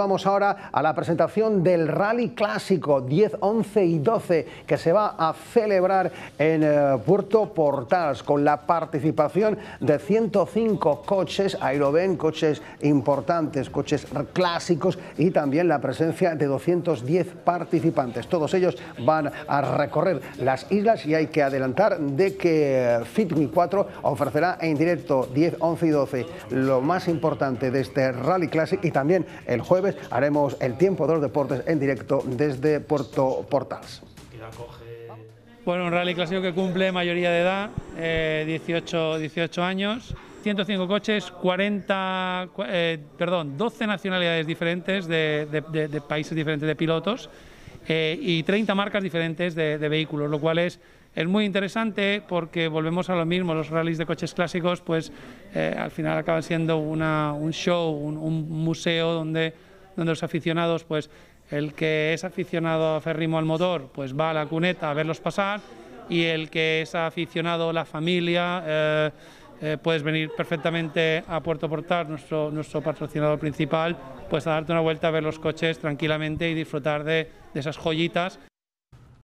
Vamos ahora a la presentación del Rally Clásico 10, 11 y 12 que se va a celebrar en eh, Puerto Portals con la participación de 105 coches, ahí lo ven, coches importantes, coches clásicos y también la presencia de 210 participantes. Todos ellos van a recorrer las islas y hay que adelantar de que eh, Fitme 4 ofrecerá en directo 10, 11 y 12 lo más importante de este Rally Clásico y también el jueves haremos el tiempo de los deportes en directo desde Puerto Portals. Bueno, un rally clásico que cumple mayoría de edad, 18, eh, 18 años, 105 coches, 40, eh, perdón, 12 nacionalidades diferentes de, países diferentes de pilotos eh, y 30 marcas diferentes de, vehículos, lo cual es, es muy interesante porque volvemos a lo mismo, los rallies de coches clásicos pues al final acaban siendo una, un show, un museo donde donde los aficionados, pues el que es aficionado ferrimo al motor, pues va a la cuneta a verlos pasar y el que es aficionado, la familia, eh, eh, puedes venir perfectamente a Puerto Portar, nuestro, nuestro patrocinador principal, pues a darte una vuelta a ver los coches tranquilamente y disfrutar de, de esas joyitas.